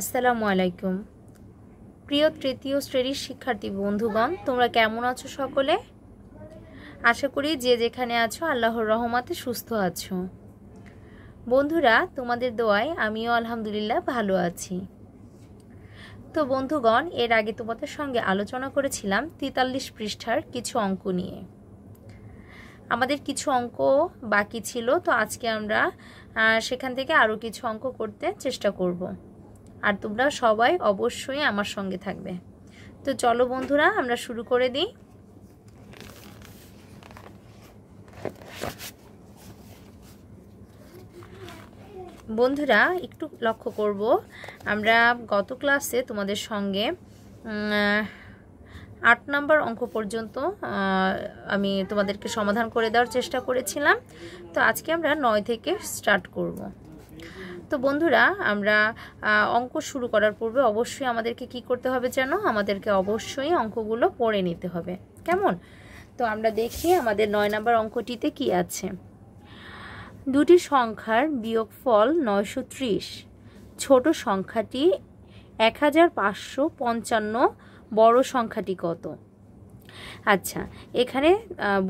আসসালামু আলাইকুম প্রিয় তৃতীয় শ্রেণীর শিক্ষার্থী বন্ধুগণ তোমরা কেমন আছো সকলে আশা করি যে যেখানে আছো আল্লাহর রহমাতে সুস্থ আছো বন্ধুরা তোমাদের দোয়ায় আমিও আলহামদুলিল্লাহ ভালো আছি তো বন্ধুগণ এর আগে তোমাদের সঙ্গে আলোচনা করেছিলাম তেতাল্লিশ পৃষ্ঠার কিছু অঙ্ক নিয়ে আমাদের কিছু অঙ্ক বাকি ছিল তো আজকে আমরা সেখান থেকে আরও কিছু অঙ্ক করতে চেষ্টা করবো আর তোমরা সবাই অবশ্যই আমার সঙ্গে থাকবে তো চলো বন্ধুরা আমরা শুরু করে দিই বন্ধুরা একটু লক্ষ্য করব আমরা গত ক্লাসে তোমাদের সঙ্গে আট নাম্বার অঙ্ক পর্যন্ত আমি তোমাদেরকে সমাধান করে দেওয়ার চেষ্টা করেছিলাম তো আজকে আমরা নয় থেকে স্টার্ট করব তো বন্ধুরা আমরা অঙ্ক শুরু করার পূর্বে অবশ্যই আমাদেরকে কি করতে হবে যেন আমাদেরকে অবশ্যই অঙ্কগুলো পড়ে নিতে হবে কেমন তো আমরা দেখি আমাদের নয় নম্বর অঙ্কটিতে কি আছে দুটি সংখ্যার বিয়োগ ফল নয়শো ত্রিশ ছোট সংখ্যাটি এক হাজার পাঁচশো পঞ্চান্ন বড় সংখ্যাটি কত আচ্ছা এখানে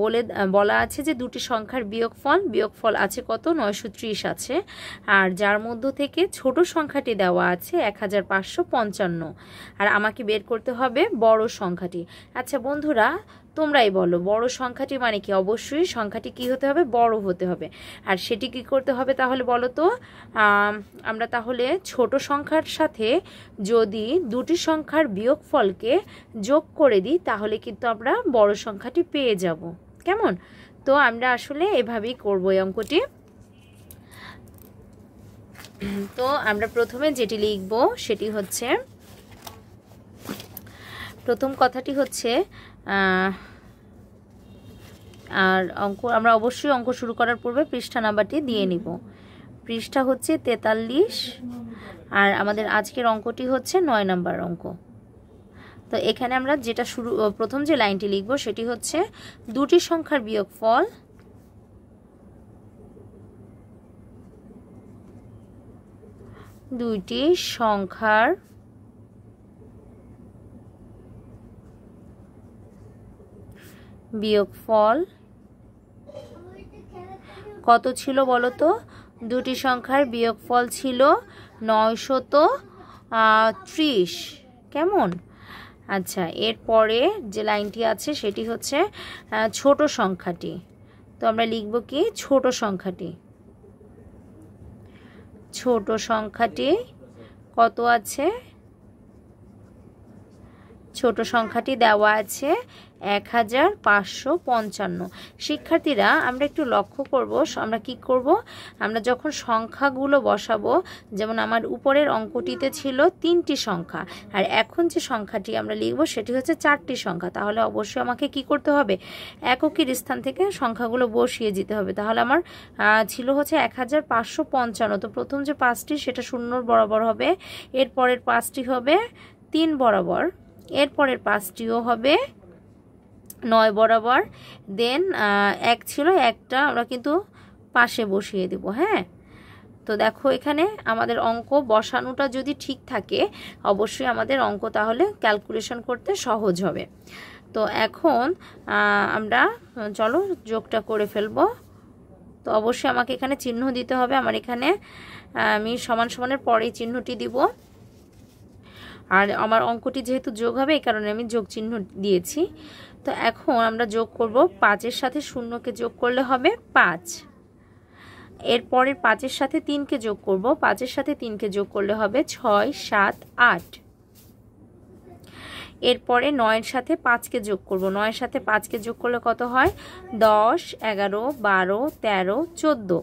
বলে বলা আছে যে দুটি সংখ্যার বিয়োগফল বিয়োগফল আছে কত নয়শো ত্রিশ আছে আর যার মধ্য থেকে ছোট সংখ্যাটি দেওয়া আছে এক হাজার পাঁচশো পঞ্চান্ন আর আমাকে বের করতে হবে বড় সংখ্যাটি আচ্ছা বন্ধুরা তোমরাই বলো বড় সংখ্যাটি মানে কি অবশ্যই সংখ্যাটি কি হতে হবে বড় হতে হবে আর সেটি কি করতে হবে তাহলে বলো তো আমরা তাহলে ছোট সংখ্যার সাথে যদি দুটি সংখ্যার বিয়োগফলকে যোগ করে দিই তাহলে কিন্তু আমরা বড় সংখ্যাটি পেয়ে যাব কেমন তো আমরা আসলে এভাবেই করব এই অঙ্কটি তো আমরা প্রথমে যেটি লিখব সেটি হচ্ছে প্রথম কথাটি হচ্ছে আর অঙ্ক আমরা অবশ্যই অঙ্ক শুরু করার পূর্বে পৃষ্ঠা নাম্বারটি দিয়ে নিব পৃষ্ঠা হচ্ছে তেতাল্লিশ আর আমাদের আজকের অঙ্কটি হচ্ছে নয় নাম্বার অঙ্ক তো এখানে আমরা যেটা শুরু প্রথম যে লাইনটি লিখব সেটি হচ্ছে দুটি সংখ্যার বিয়োগ ফল দুইটি সংখ্যার বিয়োগ ফল কত ছিল বলো তো দুটি সংখ্যার বিয়োগ ফল ছিল নয়শত ত্রিশ কেমন আচ্ছা এরপরে যে লাইনটি আছে সেটি হচ্ছে ছোট সংখ্যাটি তো আমরা লিখব কি ছোট সংখ্যাটি ছোট সংখ্যাটি কত আছে ছোট সংখ্যাটি দেওয়া আছে এক হাজার পাঁচশো পঞ্চান্ন শিক্ষার্থীরা আমরা একটু লক্ষ্য করব আমরা কি করব আমরা যখন সংখ্যাগুলো বসাবো যেমন আমার উপরের অঙ্কটিতে ছিল তিনটি সংখ্যা আর এখন যে সংখ্যাটি আমরা লিখব সেটি হচ্ছে চারটি সংখ্যা তাহলে অবশ্যই আমাকে কি করতে হবে এককের স্থান থেকে সংখ্যাগুলো বসিয়ে যেতে হবে তাহলে আমার ছিল হচ্ছে এক হাজার পাঁচশো পঞ্চান্ন তো প্রথম যে পাঁচটি সেটা শূন্যর বরাবর হবে এরপরের পাঁচটি হবে তিন বরাবর এরপরের পাঁচটিও হবে নয় বরাবর দেন এক ছিল একটা আমরা কিন্তু পাশে বসিয়ে দেব হ্যাঁ তো দেখো এখানে আমাদের অঙ্ক বসানোটা যদি ঠিক থাকে অবশ্যই আমাদের অঙ্ক তাহলে ক্যালকুলেশন করতে সহজ হবে তো এখন আমরা চলো যোগটা করে ফেলবো তো অবশ্যই আমাকে এখানে চিহ্ন দিতে হবে আমার এখানে আমি সমান সমানের পরেই চিহ্নটি দিব আর আমার অঙ্কটি যেহেতু যোগ হবে এই কারণে আমি যোগ চিহ্ন দিয়েছি তো এখন আমরা যোগ করব পাঁচের সাথে শূন্যকে যোগ করলে হবে পাঁচ এরপরে পাঁচের সাথে তিনকে যোগ করব পাঁচের সাথে তিনকে যোগ করলে হবে ছয় সাত আট এরপরে নয়ের সাথে পাঁচকে যোগ করব নয়ের সাথে পাঁচকে যোগ করলে কত হয় দশ এগারো বারো তেরো চোদ্দো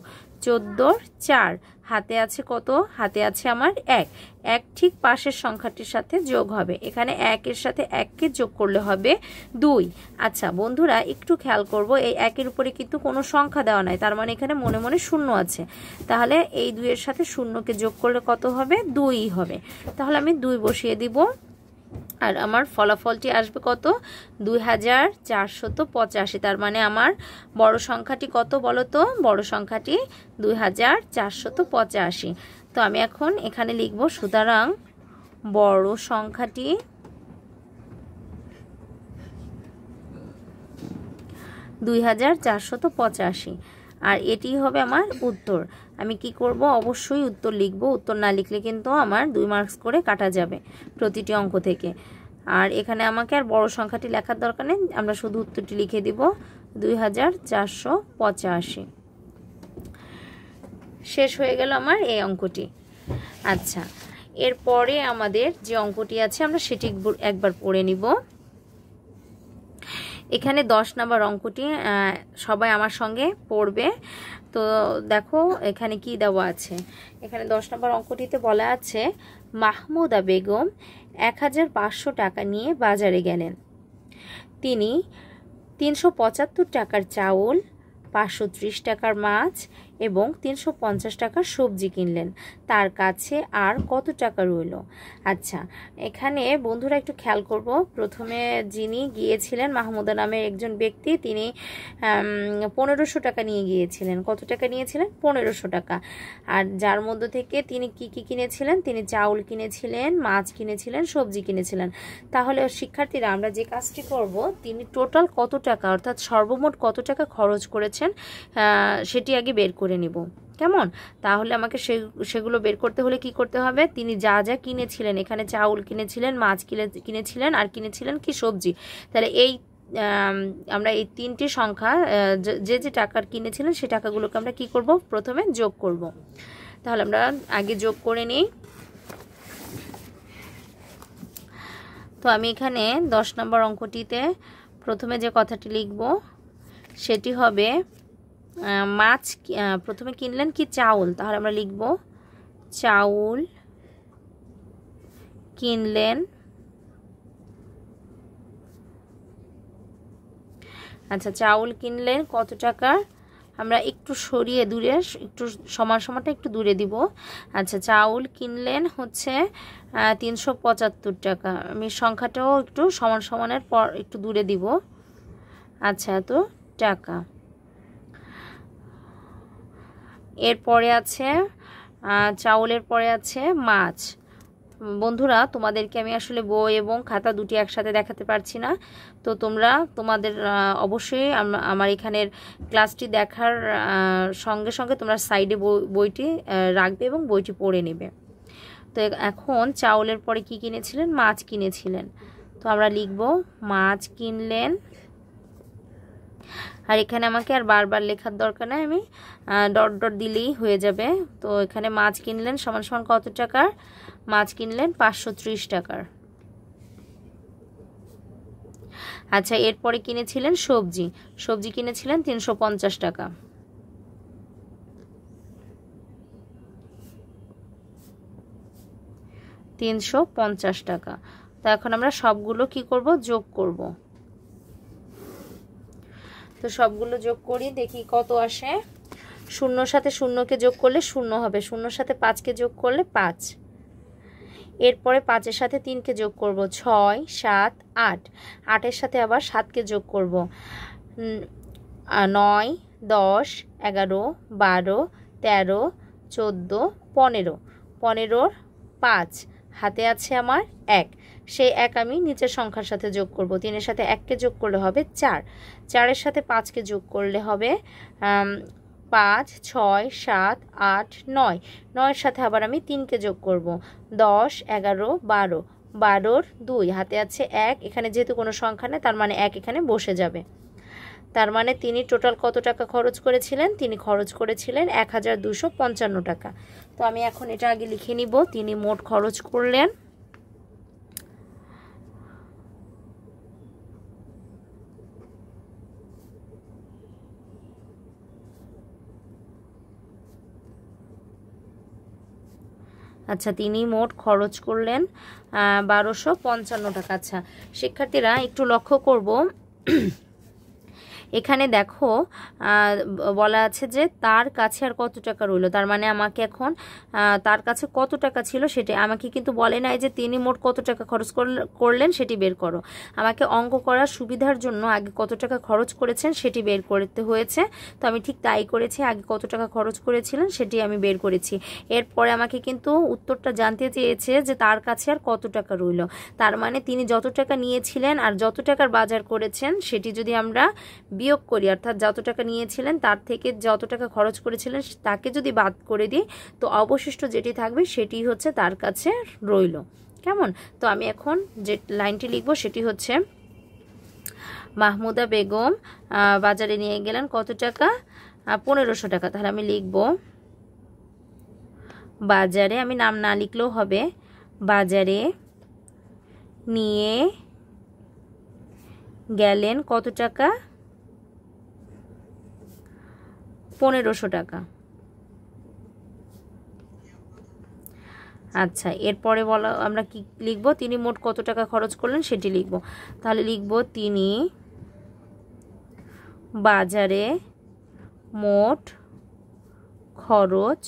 চোদ্দোর চার হাতে আছে কত হাতে আছে আমার এক এক ঠিক পাশের সংখ্যাটির সাথে যোগ হবে এখানে একের সাথে এককে যোগ করলে হবে দুই আচ্ছা বন্ধুরা একটু খেয়াল করব এই একের উপরে কিন্তু কোনো সংখ্যা দেওয়া নাই তার মানে এখানে মনে মনে শূন্য আছে তাহলে এই দুইয়ের সাথে শূন্যকে যোগ করলে কত হবে দুই হবে তাহলে আমি দুই বসিয়ে দিব আর আমার ফলাফলটি আসবে কত দুই হাজার চারশত পঁচাশি তার মানে আমার বড় সংখ্যাটি কত বলো তো বড় সংখ্যাটি দুই হাজার চারশত পঁচাশি তো আমি এখন এখানে লিখব সুতরাং বড় সংখ্যাটি দুই হাজার চারশত পঁচাশি আর এটি হবে আমার উত্তর আমি কি করব অবশ্যই উত্তর লিখব উত্তর না লিখলে কিন্তু আমার দুই মার্কস করে কাটা যাবে প্রতিটি অঙ্ক থেকে আর এখানে আমাকে আর বড় সংখ্যাটি লেখার দরকার নেই আমরা শুধু উত্তরটি লিখে দিব দুই শেষ হয়ে গেল আমার এই অঙ্কটি আচ্ছা এরপরে আমাদের যে অঙ্কটি আছে আমরা সেটি একবার পড়ে নিব এখানে দশ নাম্বার অঙ্কটি সবাই আমার সঙ্গে পড়বে তো দেখো এখানে কি দেওয়া আছে এখানে দশ নম্বর অঙ্কটিতে বলা আছে মাহমুদা বেগম এক টাকা নিয়ে বাজারে গেলেন তিনি তিনশো টাকার চাউল পাঁচশো টাকার মাছ এবং তিনশো টাকার সবজি কিনলেন তার কাছে আর কত টাকা রইল আচ্ছা এখানে বন্ধুরা একটু খেয়াল করব প্রথমে যিনি গিয়েছিলেন মাহমুদা নামের একজন ব্যক্তি তিনি পনেরোশো টাকা নিয়ে গিয়েছিলেন কত টাকা নিয়েছিলেন পনেরোশো টাকা আর যার মধ্যে থেকে তিনি কি কি কিনেছিলেন তিনি চাউল কিনেছিলেন মাছ কিনেছিলেন সবজি কিনেছিলেন তাহলে শিক্ষার্থীরা আমরা যে কাজটি করব তিনি টোটাল কত টাকা অর্থাৎ সর্বমোট কত টাকা খরচ করেছেন সেটি আগে বের করে নেব কেমন তাহলে আমাকে সে সেগুলো বের করতে হলে কি করতে হবে তিনি যা যা কিনেছিলেন এখানে চাউল কিনেছিলেন মাছ কিনে কিনেছিলেন আর কিনেছিলেন কি সবজি তাহলে এই আমরা এই তিনটি সংখ্যা যে যে টাকার কিনেছিলেন সে টাকাগুলোকে আমরা কি করব প্রথমে যোগ করব তাহলে আমরা আগে যোগ করে নিই তো আমি এখানে দশ নম্বর অঙ্কটিতে প্রথমে যে কথাটি লিখব সেটি হবে মাছ প্রথমে কিনলেন কি চাউল তাহলে আমরা লিখব চাউল কিনলেন আচ্ছা চাউল কিনলেন কত টাকা আমরা একটু সরিয়ে দূরে একটু সমান সমানটা একটু দূরে দিব আচ্ছা চাউল কিনলেন হচ্ছে তিনশো পঁচাত্তর টাকা আমি সংখ্যাটাও একটু সমান সমানের পর একটু দূরে দিব আচ্ছা এত টাকা এরপরে আছে চাউলের পরে আছে মাছ বন্ধুরা তোমাদেরকে আমি আসলে বই এবং খাতা দুটি একসাথে দেখাতে পারছি না তো তোমরা তোমাদের অবশ্যই আমার এখানের ক্লাসটি দেখার সঙ্গে সঙ্গে তোমরা সাইডে বইটি রাখবে এবং বইটি পড়ে নেবে তো এখন চাউলের পরে কি কিনেছিলেন মাছ কিনেছিলেন তো আমরা লিখব মাছ কিনলেন আর এখানে আমাকে আর বারবার লেখার দরকার নেই আমি ডট ডট দিলেই হয়ে যাবে তো এখানে মাছ কিনলেন সমান সমান কত টাকার মাছ কিনলেন পাঁচশো টাকার আচ্ছা এরপরে কিনেছিলেন সবজি সবজি কিনেছিলেন তিনশো টাকা তিনশো টাকা তো এখন আমরা সবগুলো কি করব যোগ করব তো সবগুলো যোগ করি দেখি কত আসে শূন্যর সাথে শূন্যকে যোগ করলে শূন্য হবে শূন্যর সাথে পাঁচকে যোগ করলে পাঁচ এরপরে পাঁচের সাথে তিনকে যোগ করব ছয় সাত আট আটের সাথে আবার সাতকে যোগ করব নয় দশ এগারো বারো তেরো চোদ্দো পনেরো পনেরোর পাঁচ হাতে আছে আমার এক সেই এক আমি নিচের সংখ্যার সাথে যোগ করব তিনের সাথে এককে যোগ করলে হবে চার চারের সাথে পাঁচকে যোগ করলে হবে পাঁচ ছয় সাত আট নয় নয়ের সাথে আবার আমি তিনকে যোগ করব দশ এগারো বারো বারোর দুই হাতে আছে এক এখানে যেহেতু কোনো সংখ্যা নেই তার মানে এক এখানে বসে যাবে তার মানে তিনি টোটাল কত টাকা খরচ করেছিলেন তিনি খরচ করেছিলেন এক টাকা তো আমি এখন এটা আগে লিখে নিব তিনি মোট খরচ করলেন আচ্ছা তিনি মোট খরচ করলেন বারোশো পঞ্চান্ন টাকা আচ্ছা শিক্ষার্থীরা একটু লক্ষ্য করব এখানে দেখো বলা আছে যে তার কাছে আর কত টাকা রইল তার মানে আমাকে এখন তার কাছে কত টাকা ছিল সেটি আমাকে কিন্তু বলে নাই যে তিনি মোট কত টাকা খরচ করলেন সেটি বের করো আমাকে অঙ্ক করার সুবিধার জন্য আগে কত টাকা খরচ করেছেন সেটি বের করতে হয়েছে তো আমি ঠিক তাই করেছি আগে কত টাকা খরচ করেছিলেন সেটি আমি বের করেছি এরপরে আমাকে কিন্তু উত্তরটা জানতে চেয়েছে যে তার কাছে আর কত টাকা রইল তার মানে তিনি যত টাকা নিয়েছিলেন আর যত টাকার বাজার করেছেন সেটি যদি আমরা বিয়োগ করি অর্থাৎ যত টাকা নিয়েছিলেন তার থেকে যত টাকা খরচ করেছিলেন তাকে যদি বাদ করে দিই তো অবশিষ্ট যেটি থাকবে সেটি হচ্ছে তার কাছে রইল কেমন তো আমি এখন যে লাইনটি লিখব সেটি হচ্ছে মাহমুদা বেগম বাজারে নিয়ে গেলেন কত টাকা পনেরোশো টাকা তাহলে আমি লিখব বাজারে আমি নাম না লিখলেও হবে বাজারে নিয়ে গেলেন কত টাকা পনেরোশো টাকা আচ্ছা এরপরে বলা আমরা কি লিখব তিনি মোট কত টাকা খরচ করলেন সেটি লিখব তাহলে লিখব তিনি বাজারে মোট খরচ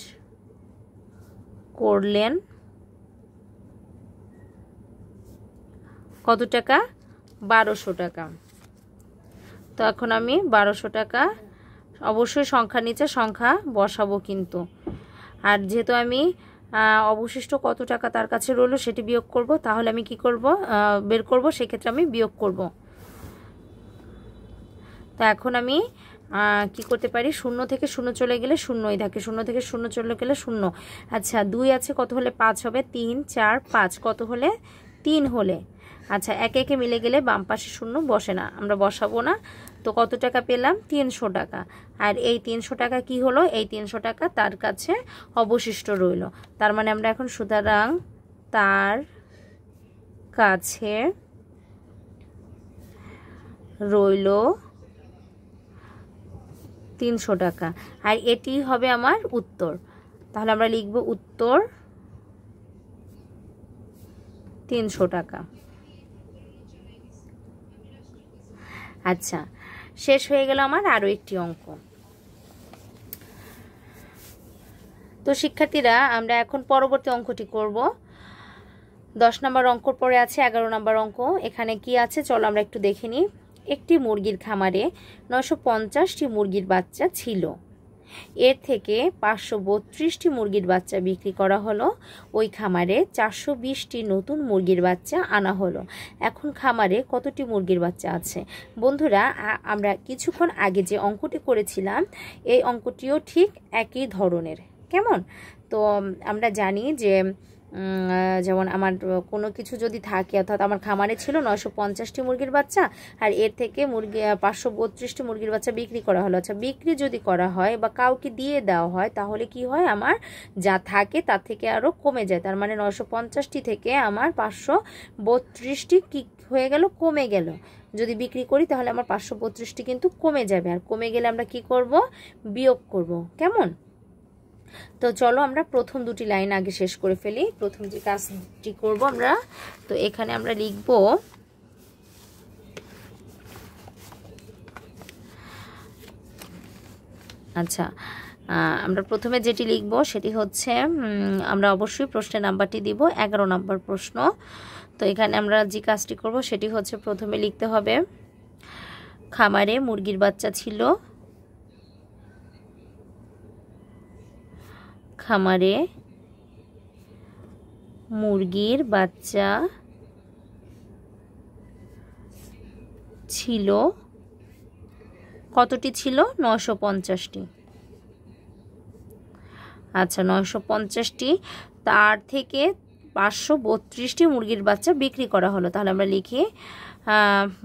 করলেন কত টাকা বারোশো টাকা তো এখন আমি বারোশো টাকা অবশ্যই সংখ্যা নিচে সংখ্যা বসাবো কিন্তু আর যেহেতু আমি অবশিষ্ট কত টাকা তার কাছে রইলো সেটি বিয়োগ করব তাহলে আমি কি করব বের করব সেক্ষেত্রে আমি বিয়োগ করব তো এখন আমি কি করতে পারি শূন্য থেকে শূন্য চলে গেলে শূন্যই থাকে শূন্য থেকে শূন্য চলে গেলে শূন্য আচ্ছা দুই আছে কত হলে পাঁচ হবে তিন চার পাঁচ কত হলে তিন হলে আচ্ছা একে একে মিলে গেলে বাম পাশে শূন্য বসে না আমরা বসাবো না তো কত টাকা পেলাম তিনশো টাকা আর এই তিনশো টাকা কি হলো এই তিনশো টাকা তার কাছে অবশিষ্ট রইল তার মানে আমরা এখন সুতরাং তার কাছে রইল তিনশো টাকা আর এটি হবে আমার উত্তর তাহলে আমরা লিখব উত্তর তিনশো টাকা আচ্ছা শেষ হয়ে গেল আমার আরও একটি অঙ্ক তো শিক্ষার্থীরা আমরা এখন পরবর্তী অঙ্কটি করব দশ নম্বর অঙ্কর পরে আছে এগারো নম্বর অঙ্ক এখানে কি আছে চলো আমরা একটু দেখে নিই একটি মুরগির খামারে নশো পঞ্চাশটি মুরগির বাচ্চা ছিল এর থেকে পাঁচশো বত্রিশটি মুরগির বাচ্চা বিক্রি করা হলো ওই খামারে চারশো বিশটি নতুন মুরগির বাচ্চা আনা হলো এখন খামারে কতটি মুরগির বাচ্চা আছে বন্ধুরা আমরা কিছুক্ষণ আগে যে অঙ্কটি করেছিলাম এই অঙ্কটিও ঠিক একই ধরনের কেমন তো আমরা জানি যে যেমন আমার কোনো কিছু যদি থাকে অর্থাৎ আমার খামারে ছিল নশো পঞ্চাশটি মুরগির বাচ্চা আর এর থেকে মুরগি পাঁচশো বত্রিশটি মুরগির বাচ্চা বিক্রি করা হলো আচ্ছা বিক্রি যদি করা হয় বা কাউকে দিয়ে দেওয়া হয় তাহলে কি হয় আমার যা থাকে তার থেকে আরও কমে যায় তার মানে নশো পঞ্চাশটি থেকে আমার পাঁচশো বত্রিশটি কি হয়ে গেল কমে গেল যদি বিক্রি করি তাহলে আমার পাঁচশো বত্রিশটি কিন্তু কমে যাবে আর কমে গেলে আমরা কি করব বিয়োগ করব কেমন তো চলো আমরা প্রথম দুটি লাইন আগে শেষ করে ফেলি প্রথম যে কাজটি করব আমরা তো এখানে আমরা লিখব আচ্ছা আমরা প্রথমে যেটি লিখব সেটি হচ্ছে আমরা অবশ্যই প্রশ্নের নাম্বারটি দিব এগারো নাম্বার প্রশ্ন তো এখানে আমরা যে কাজটি করব সেটি হচ্ছে প্রথমে লিখতে হবে খামারে মুরগির বাচ্চা ছিল খামারে মুরগির বাচ্চা ছিল কতটি ছিল নশো পঞ্চাশটি আচ্ছা নশো পঞ্চাশটি তার থেকে পাঁচশো বত্রিশটি মুরগির বাচ্চা বিক্রি করা হলো তাহলে আমরা লিখি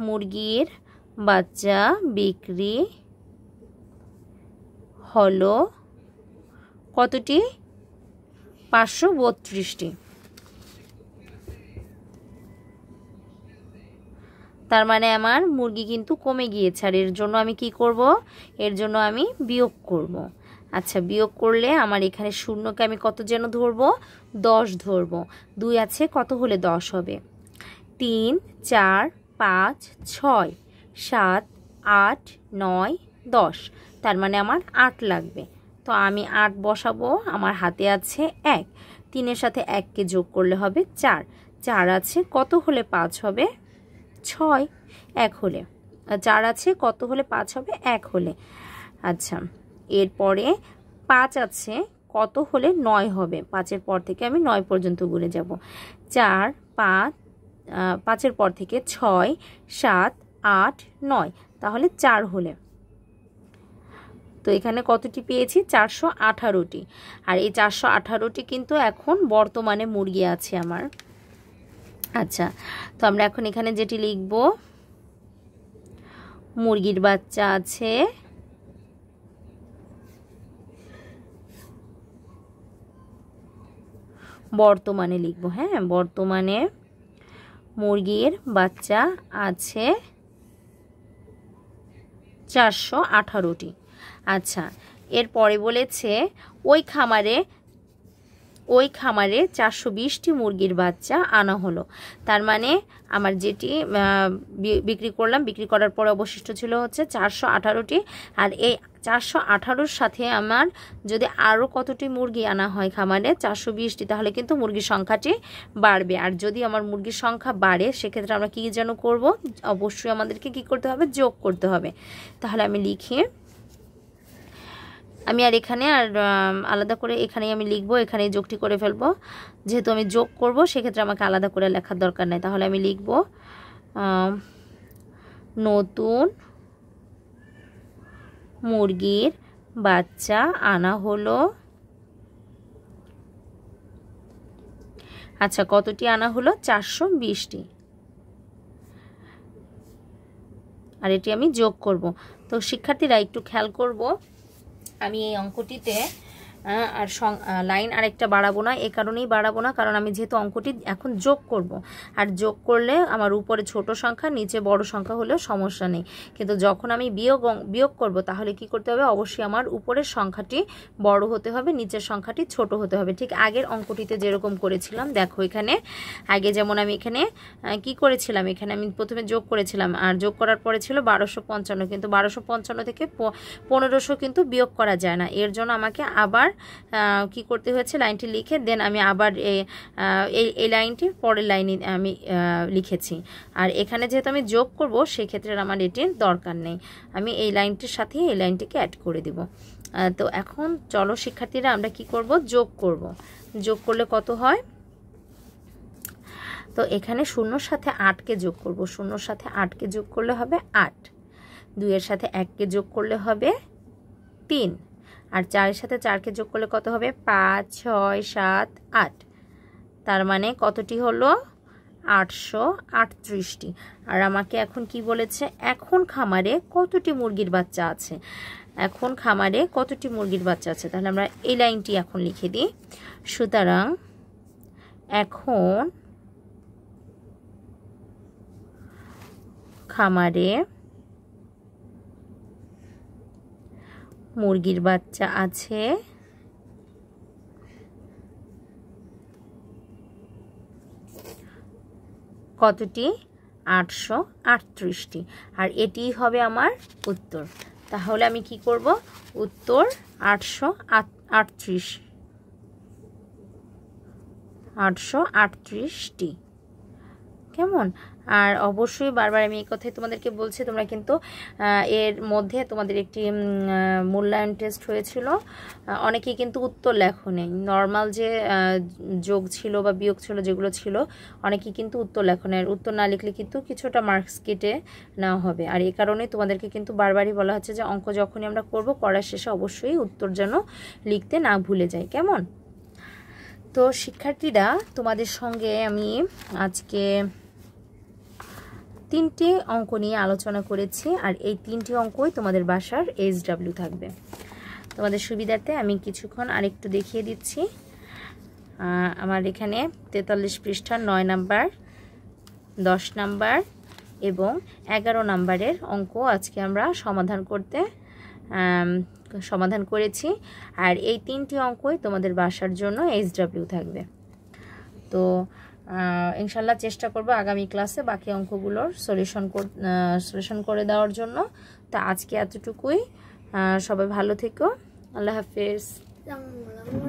মুরগির বাচ্চা বিক্রি হলো কতটি পাঁচশো বত্রিশটি তার মানে আমার মুরগি কিন্তু কমে গিয়েছে আর এর জন্য আমি কি করব এর জন্য আমি বিয়োগ করব। আচ্ছা বিয়োগ করলে আমার এখানে শূন্যকে আমি কত যেন ধরবো দশ ধরব দুই আছে কত হলে দশ হবে তিন চার পাঁচ ছয় সাত আট নয় দশ তার মানে আমার আট লাগবে তো আমি আট বসাবো আমার হাতে আছে এক তিনের সাথে এককে যোগ করলে হবে চার চার আছে কত হলে পাঁচ হবে ছয় এক হলে চার আছে কত হলে পাঁচ হবে এক হলে আচ্ছা এরপরে পাঁচ আছে কত হলে নয় হবে পাঁচের পর থেকে আমি নয় পর্যন্ত গুনে যাব চার পাঁচ পাঁচের পর থেকে ছয় সাত আট নয় তাহলে চার হলে তো এখানে কতটি পেয়েছি চারশো আঠারোটি আর এই চারশো আঠারোটি কিন্তু এখন বর্তমানে মুরগি আছে আমার আচ্ছা তো আমরা এখন এখানে যেটি লিখব মুরগির বাচ্চা আছে বর্তমানে লিখব হ্যাঁ বর্তমানে মুরগির বাচ্চা আছে চারশো আঠারোটি আচ্ছা এরপরে বলেছে ওই খামারে ওই খামারে চারশো বিশটি মুরগির বাচ্চা আনা হলো তার মানে আমার যেটি বিক্রি করলাম বিক্রি করার পরে অবশিষ্ট ছিল হচ্ছে চারশো আঠারোটি আর এই চারশো আঠারোর সাথে আমার যদি আরও কতটি মুরগি আনা হয় খামারে চারশো বিশটি তাহলে কিন্তু মুরগির সংখ্যাটি বাড়বে আর যদি আমার মুরগির সংখ্যা বাড়ে সেক্ষেত্রে আমরা কী যেন করব অবশ্যই আমাদেরকে কি করতে হবে যোগ করতে হবে তাহলে আমি লিখি আমি আর এখানে আর আলাদা করে এখানেই আমি লিখবো এখানেই যোগটি করে ফেলবো যেহেতু আমি যোগ করব সেক্ষেত্রে আমাকে আলাদা করে লেখার দরকার নেই তাহলে আমি লিখব নতুন মুরগির বাচ্চা আনা হলো আচ্ছা কতটি আনা হলো চারশো বিশটি আর এটি আমি যোগ করব তো শিক্ষার্থীরা একটু খেয়াল করব আমি এই অঙ্কটিতে হ্যাঁ, আর লাইন আরেকটা বাড়াবো না এ কারণেই বাড়াবো না কারণ আমি যেহেতু অঙ্কটি এখন যোগ করব। আর যোগ করলে আমার উপরে ছোট সংখ্যা নিচে বড় সংখ্যা হলেও সমস্যা নেই কিন্তু যখন আমি বিয়োগ বিয়োগ করব তাহলে কি করতে হবে অবশ্যই আমার উপরের সংখ্যাটি বড় হতে হবে নিচের সংখ্যাটি ছোট হতে হবে ঠিক আগের অঙ্কটিতে যেরকম করেছিলাম দেখো এখানে আগে যেমন আমি এখানে কি করেছিলাম এখানে আমি প্রথমে যোগ করেছিলাম আর যোগ করার পরে ছিল বারোশো পঞ্চান্ন কিন্তু বারোশো পঞ্চান্ন থেকে পনেরোশো কিন্তু বিয়োগ করা যায় না এর জন্য আমাকে আবার কি করতে হয়েছে লাইনটি লিখে দেন আমি আবার এই লাইনটি পরের লাইনে আমি লিখেছি আর এখানে যেহেতু আমি যোগ করব সেক্ষেত্রে আমার এটির দরকার নেই আমি এই লাইনটির সাথে এই লাইনটিকে অ্যাড করে দিব তো এখন চলো শিক্ষার্থীরা আমরা কি করব যোগ করব যোগ করলে কত হয় তো এখানে শূন্যর সাথে আটকে যোগ করব শূন্যর সাথে আটকে যোগ করলে হবে আট দুইয়ের সাথে এককে যোগ করলে হবে তিন আর চারের সাথে চারকে যোগ করলে কত হবে পাঁচ ছয় সাত আট তার মানে কতটি হলো আটশো আটত্রিশটি আর আমাকে এখন কি বলেছে এখন খামারে কতটি মুরগির বাচ্চা আছে এখন খামারে কতটি মুরগির বাচ্চা আছে তাহলে আমরা এই লাইনটি এখন লিখে দিই সুতরাং এখন খামারে মুরগির বাচ্চা আছে কতটি আটশো আটত্রিশটি আর এটি হবে আমার উত্তর তাহলে আমি কি করব উত্তর আটশো আটত্রিশ আটশো আটত্রিশটি কেমন আর অবশ্যই বারবার আমি এই কথাই তোমাদেরকে বলছি তোমরা কিন্তু এর মধ্যে তোমাদের একটি মূল্যায়ন টেস্ট হয়েছিল অনেকেই কিন্তু উত্তর লেখো নেই নর্মাল যে যোগ ছিল বা বিয়োগ ছিল যেগুলো ছিল অনেকেই কিন্তু উত্তর লেখো নেই উত্তর না লিখলে কিন্তু কিছুটা মার্কস কেটে নেওয়া হবে আর এই কারণে তোমাদেরকে কিন্তু বারবারই বলা হচ্ছে যে অঙ্ক যখনই আমরা করব করার শেষে অবশ্যই উত্তর যেন লিখতে না ভুলে যাই কেমন তো শিক্ষার্থীরা তোমাদের সঙ্গে আমি আজকে তিনটি অঙ্ক নিয়ে আলোচনা করেছি আর এই তিনটি অঙ্কই তোমাদের বাসার এস ডাব্লিউ থাকবে তোমাদের সুবিধাতে আমি কিছুক্ষণ আরেকটু দেখিয়ে দিচ্ছি আমার এখানে তেতাল্লিশ পৃষ্ঠার নয় নাম্বার দশ নাম্বার এবং এগারো নাম্বারের অঙ্ক আজকে আমরা সমাধান করতে সমাধান করেছি আর এই তিনটি অঙ্কই তোমাদের বাসার জন্য ডাব্লিউ থাকবে তো ইনশাল্লাহ চেষ্টা করব আগামী ক্লাসে বাকি অঙ্কগুলোর সলিউশন সলিউশন করে দেওয়ার জন্য তা আজকে এতটুকুই সবাই ভালো থেকো আল্লাহ হাফিজ